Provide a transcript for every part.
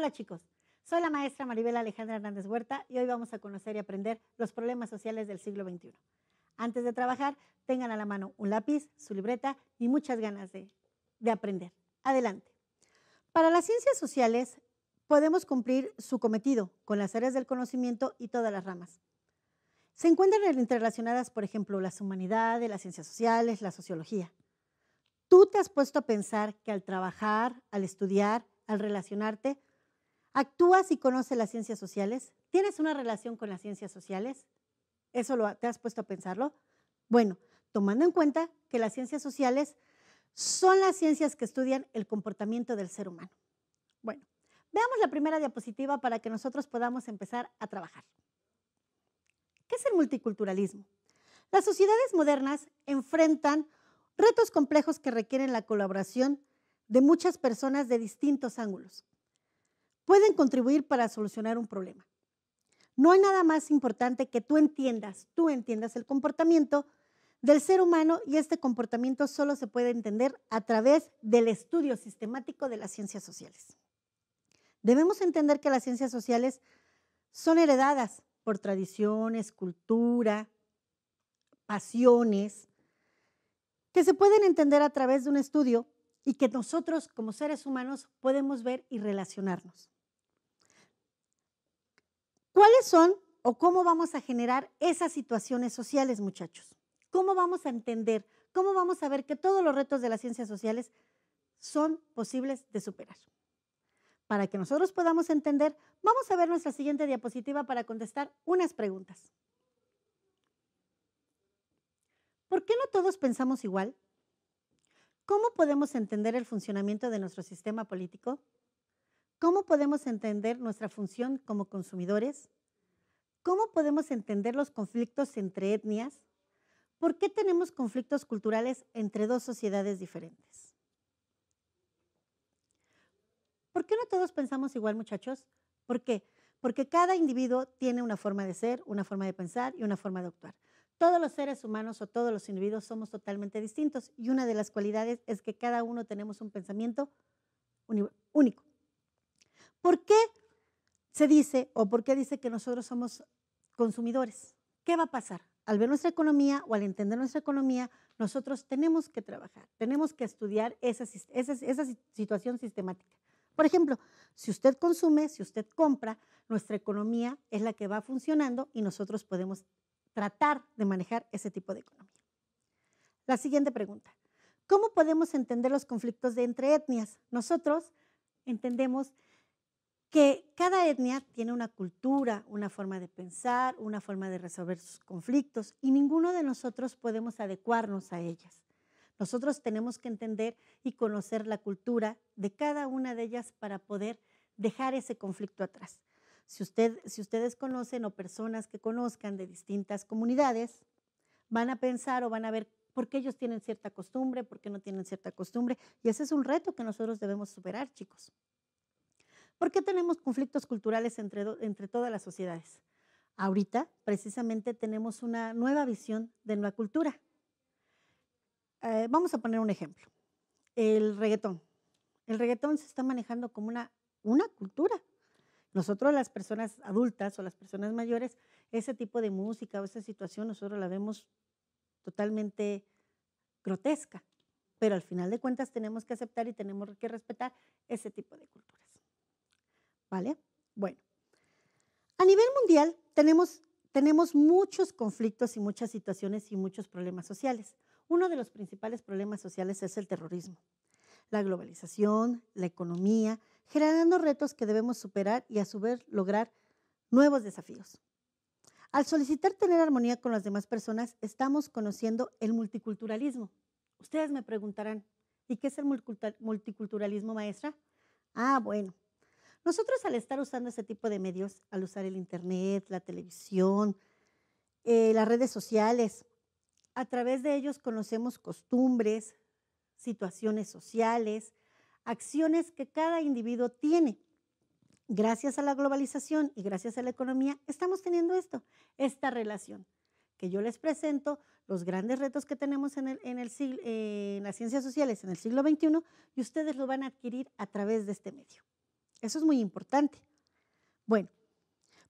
Hola chicos, soy la maestra Maribel Alejandra Hernández Huerta y hoy vamos a conocer y aprender los problemas sociales del siglo XXI. Antes de trabajar, tengan a la mano un lápiz, su libreta y muchas ganas de, de aprender. Adelante. Para las ciencias sociales podemos cumplir su cometido con las áreas del conocimiento y todas las ramas. Se encuentran interrelacionadas, por ejemplo, las humanidades, las ciencias sociales, la sociología. ¿Tú te has puesto a pensar que al trabajar, al estudiar, al relacionarte, ¿Actúas y conoces las ciencias sociales? ¿Tienes una relación con las ciencias sociales? ¿Eso lo, te has puesto a pensarlo? Bueno, tomando en cuenta que las ciencias sociales son las ciencias que estudian el comportamiento del ser humano. Bueno, veamos la primera diapositiva para que nosotros podamos empezar a trabajar. ¿Qué es el multiculturalismo? Las sociedades modernas enfrentan retos complejos que requieren la colaboración de muchas personas de distintos ángulos, pueden contribuir para solucionar un problema. No hay nada más importante que tú entiendas, tú entiendas el comportamiento del ser humano y este comportamiento solo se puede entender a través del estudio sistemático de las ciencias sociales. Debemos entender que las ciencias sociales son heredadas por tradiciones, cultura, pasiones, que se pueden entender a través de un estudio y que nosotros como seres humanos podemos ver y relacionarnos. ¿Cuáles son o cómo vamos a generar esas situaciones sociales, muchachos? ¿Cómo vamos a entender? ¿Cómo vamos a ver que todos los retos de las ciencias sociales son posibles de superar? Para que nosotros podamos entender, vamos a ver nuestra siguiente diapositiva para contestar unas preguntas. ¿Por qué no todos pensamos igual? ¿Cómo podemos entender el funcionamiento de nuestro sistema político? ¿Cómo podemos entender nuestra función como consumidores? ¿Cómo podemos entender los conflictos entre etnias? ¿Por qué tenemos conflictos culturales entre dos sociedades diferentes? ¿Por qué no todos pensamos igual, muchachos? ¿Por qué? Porque cada individuo tiene una forma de ser, una forma de pensar y una forma de actuar. Todos los seres humanos o todos los individuos somos totalmente distintos y una de las cualidades es que cada uno tenemos un pensamiento único. ¿Por qué se dice o por qué dice que nosotros somos consumidores? ¿Qué va a pasar? Al ver nuestra economía o al entender nuestra economía, nosotros tenemos que trabajar, tenemos que estudiar esa, situación sistemática. Por ejemplo, si usted consume, si usted compra, nuestra economía es la que va funcionando y nosotros podemos tratar de manejar ese tipo de economía. La siguiente pregunta. ¿Cómo podemos entender los conflictos de entre etnias? Nosotros entendemos que cada etnia tiene una cultura, una forma de pensar, una forma de resolver sus conflictos y ninguno de nosotros podemos adecuarnos a ellas. Nosotros tenemos que entender y conocer la cultura de cada una de ellas para poder dejar ese conflicto atrás. Si, ustedes conocen o personas que conozcan de distintas comunidades, van a pensar o van a ver por qué ellos tienen cierta costumbre, por qué no tienen cierta costumbre. Y ese es un reto que nosotros debemos superar, chicos. ¿Por qué tenemos conflictos culturales entre, entre todas las sociedades? Ahorita, precisamente, tenemos una nueva visión de la cultura. Eh, vamos a poner un ejemplo. El reggaetón. El reggaetón se está manejando como una, una cultura. Nosotros las personas adultas o las personas mayores, ese tipo de música o esa situación nosotros la vemos totalmente grotesca, pero al final de cuentas tenemos que aceptar y tenemos que respetar ese tipo de culturas. ¿vale? Bueno, a nivel mundial tenemos, tenemos muchos conflictos y muchas situaciones y muchos problemas sociales. Uno de los principales problemas sociales es el terrorismo, la globalización, la economía, generando retos que debemos superar y a su vez lograr nuevos desafíos. Al solicitar tener armonía con las demás personas, estamos conociendo el multiculturalismo. Ustedes me preguntarán, ¿y qué es el multiculturalismo, maestra? Ah, bueno, nosotros al estar usando ese tipo de medios, al usar el Internet, la televisión, eh, las redes sociales, a través de ellos conocemos costumbres, situaciones sociales, acciones que cada individuo tiene. Gracias a la globalización y gracias a la economía, estamos teniendo esto, esta relación que yo les presento los grandes retos que tenemos en, en las ciencias sociales en el siglo XXI y ustedes lo van a adquirir a través de este medio. Eso es muy importante. Bueno,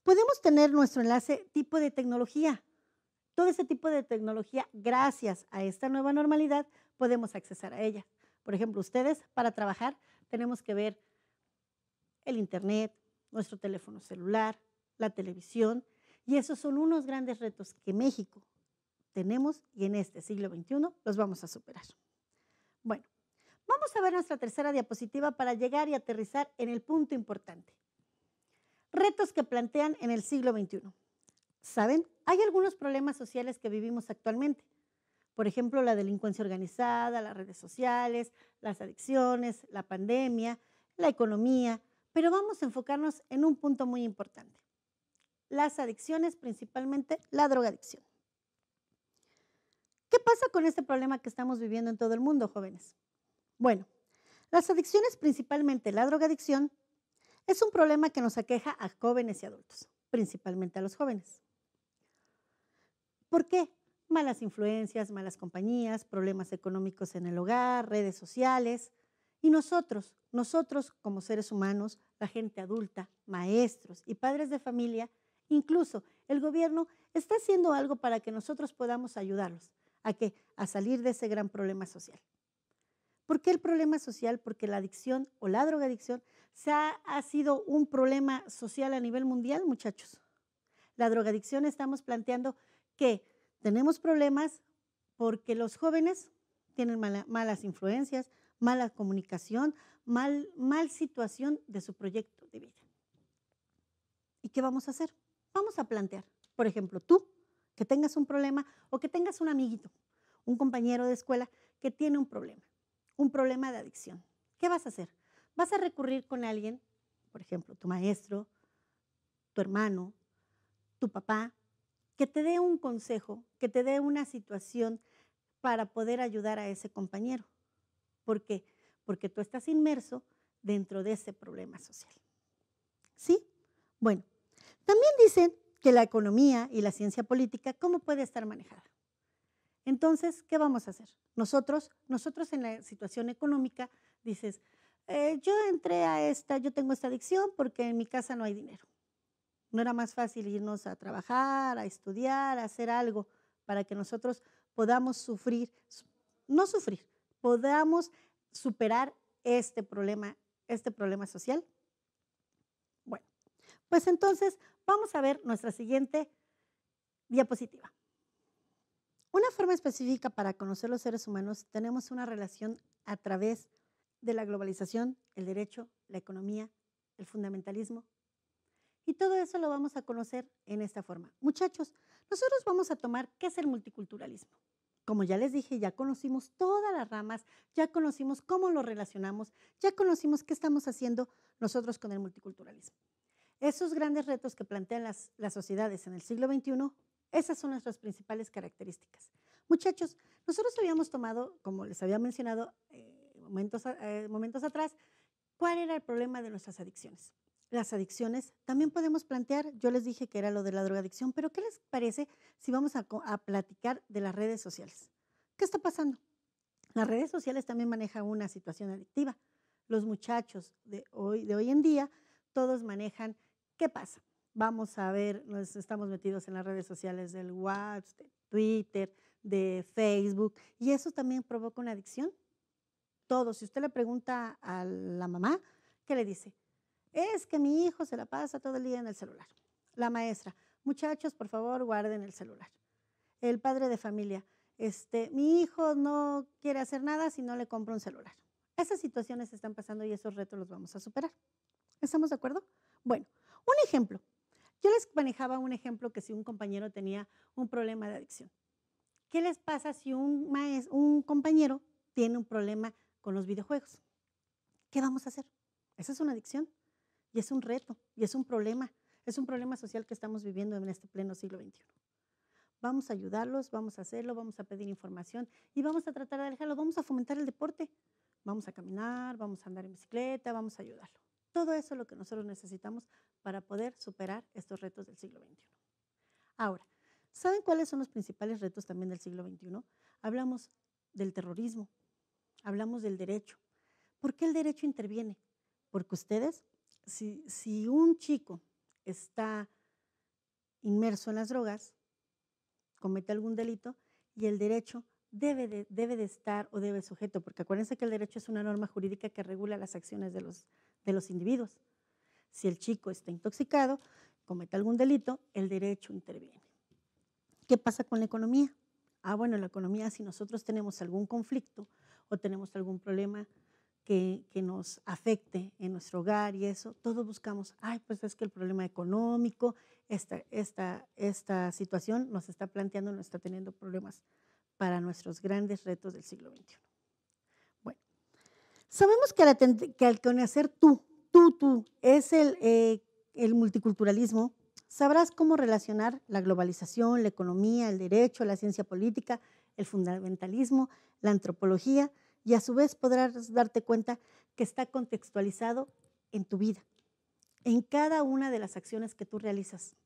podemos tener nuestro enlace tipo de tecnología. Todo ese tipo de tecnología, gracias a esta nueva normalidad, podemos accesar a ella. Por ejemplo, ustedes para trabajar tenemos que ver el Internet, nuestro teléfono celular, la televisión, y esos son unos grandes retos que México tenemos y en este siglo XXI los vamos a superar. Bueno, Vamos a ver nuestra tercera diapositiva para llegar y aterrizar en el punto importante. Retos que plantean en el siglo XXI. Saben, hay algunos problemas sociales que vivimos actualmente. Por ejemplo, la delincuencia organizada, las redes sociales, las adicciones, la pandemia, la economía. Pero vamos a enfocarnos en un punto muy importante. Las adicciones, principalmente la drogadicción. ¿Qué pasa con este problema que estamos viviendo en todo el mundo, jóvenes? Bueno, las adicciones, principalmente la drogadicción, es un problema que nos aqueja a jóvenes y adultos, principalmente a los jóvenes. ¿Por qué? Malas influencias, malas compañías, problemas económicos en el hogar, redes sociales. Y nosotros, nosotros como seres humanos, la gente adulta, maestros y padres de familia, incluso el gobierno está haciendo algo para que nosotros podamos ayudarlos a que a salir de ese gran problema social. ¿Por qué el problema social? Porque la adicción o la drogadicción se ha, sido un problema social a nivel mundial, muchachos. La drogadicción estamos planteando que tenemos problemas porque los jóvenes tienen malas influencias, mala comunicación, mal, mal situación de su proyecto de vida. ¿Y qué vamos a hacer? Vamos a plantear, por ejemplo, tú que tengas un problema o que tengas un amiguito, un compañero de escuela que tiene un problema un problema de adicción, ¿qué vas a hacer? Vas a recurrir con alguien, por ejemplo, tu maestro, tu hermano, tu papá, que te dé un consejo, que te dé una situación para poder ayudar a ese compañero. ¿Por qué? Porque tú estás inmerso dentro de ese problema social. ¿Sí? Bueno, también dicen que la economía y la ciencia política, ¿cómo puede estar manejada? Entonces, ¿qué vamos a hacer? Nosotros, nosotros en la situación económica, dices, eh, yo entré a esta, yo tengo esta adicción porque en mi casa no hay dinero. No era más fácil irnos a trabajar, a estudiar, a hacer algo para que nosotros podamos sufrir, no sufrir, podamos superar este problema, este problema social. Bueno, pues entonces vamos a ver nuestra siguiente diapositiva. Una forma específica para conocer los seres humanos tenemos una relación a través de la globalización, el derecho, la economía, el fundamentalismo. Y todo eso lo vamos a conocer en esta forma. Muchachos, nosotros vamos a tomar qué es el multiculturalismo. Como ya les dije, ya conocimos todas las ramas, ya conocimos cómo lo relacionamos, ya conocimos qué estamos haciendo nosotros con el multiculturalismo. Esos grandes retos que plantean las, sociedades en el siglo XXI esas son nuestras principales características. Muchachos, nosotros habíamos tomado, como les había mencionado eh, momentos, eh, momentos atrás, cuál era el problema de nuestras adicciones. Las adicciones también podemos plantear, yo les dije que era lo de la drogadicción, pero ¿qué les parece si vamos a, platicar de las redes sociales? ¿Qué está pasando? Las redes sociales también manejan una situación adictiva. Los muchachos de hoy, de hoy en día, todos manejan, ¿qué pasa? vamos a ver, nos estamos metidos en las redes sociales del WhatsApp, de Twitter, de Facebook, y eso también provoca una adicción. Todo, si usted le pregunta a la mamá, ¿qué le dice? Es que mi hijo se la pasa todo el día en el celular. La maestra, muchachos, por favor, guarden el celular. El padre de familia, este, mi hijo no quiere hacer nada si no le compro un celular. Esas situaciones están pasando y esos retos los vamos a superar. ¿Estamos de acuerdo? Bueno, un ejemplo. Yo les manejaba un ejemplo que si un compañero tenía un problema de adicción. ¿Qué les pasa si un, compañero tiene un problema con los videojuegos? ¿Qué vamos a hacer? Esa es una adicción y es un reto y es un problema. Es un problema social que estamos viviendo en este pleno siglo XXI. Vamos a ayudarlos, vamos a hacerlo, vamos a pedir información y vamos a tratar de alejarlo, vamos a fomentar el deporte, vamos a caminar, vamos a andar en bicicleta, vamos a ayudarlo. Todo eso es lo que nosotros necesitamos para poder superar estos retos del siglo XXI. Ahora, ¿saben cuáles son los principales retos también del siglo XXI? Hablamos del terrorismo, hablamos del derecho. ¿Por qué el derecho interviene? Porque ustedes, si, un chico está inmerso en las drogas, comete algún delito y el derecho debe de, estar o debe sujeto, porque acuérdense que el derecho es una norma jurídica que regula las acciones de los individuos. Si el chico está intoxicado, comete algún delito, el derecho interviene. ¿Qué pasa con la economía? Ah, bueno, la economía, si nosotros tenemos algún conflicto o tenemos algún problema que, nos afecte en nuestro hogar y eso, todos buscamos, ay, pues es que el problema económico, esta, esta, esta situación nos está planteando, nos está teniendo problemas para nuestros grandes retos del siglo XXI. Bueno, sabemos que al, que al conocer tú tú, tú, es el, eh, el multiculturalismo, sabrás cómo relacionar la globalización, la economía, el derecho, la ciencia política, el fundamentalismo, la antropología y a su vez podrás darte cuenta que está contextualizado en tu vida, en cada una de las acciones que tú realizas.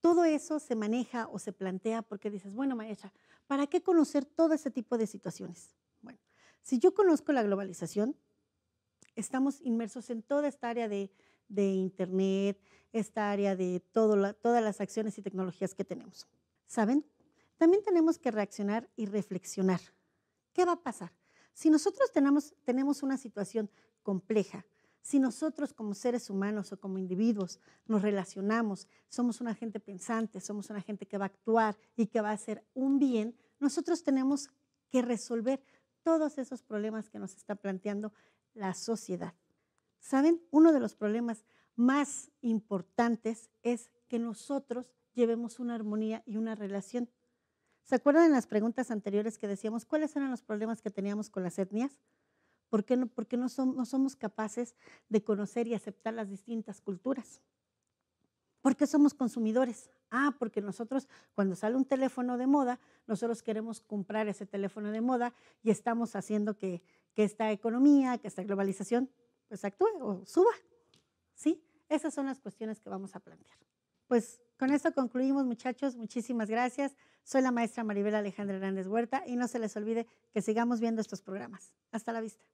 Todo eso se maneja o se plantea porque dices, bueno, maestra, ¿para qué conocer todo ese tipo de situaciones? Bueno, si yo conozco la globalización, estamos inmersos en toda esta área de, Internet, esta área de todas las acciones y tecnologías que tenemos. ¿Saben? También tenemos que reaccionar y reflexionar. ¿Qué va a pasar? Si nosotros tenemos, tenemos una situación compleja, si nosotros como seres humanos o como individuos nos relacionamos, somos una gente pensante, somos una gente que va a actuar y que va a hacer un bien, nosotros tenemos que resolver todos esos problemas que nos está planteando la sociedad. ¿Saben? Uno de los problemas más importantes es que nosotros llevemos una armonía y una relación. ¿Se acuerdan en las preguntas anteriores que decíamos cuáles eran los problemas que teníamos con las etnias? ¿Por qué no, porque no, no somos capaces de conocer y aceptar las distintas culturas? Porque somos consumidores? Ah, porque nosotros cuando sale un teléfono de moda, nosotros queremos comprar ese teléfono de moda y estamos haciendo que, esta economía, que esta globalización, pues actúe o suba. ¿Sí? Esas son las cuestiones que vamos a plantear. Pues con esto concluimos, muchachos. Muchísimas gracias. Soy la maestra Maribel Alejandra Hernández Huerta y no se les olvide que sigamos viendo estos programas. Hasta la vista.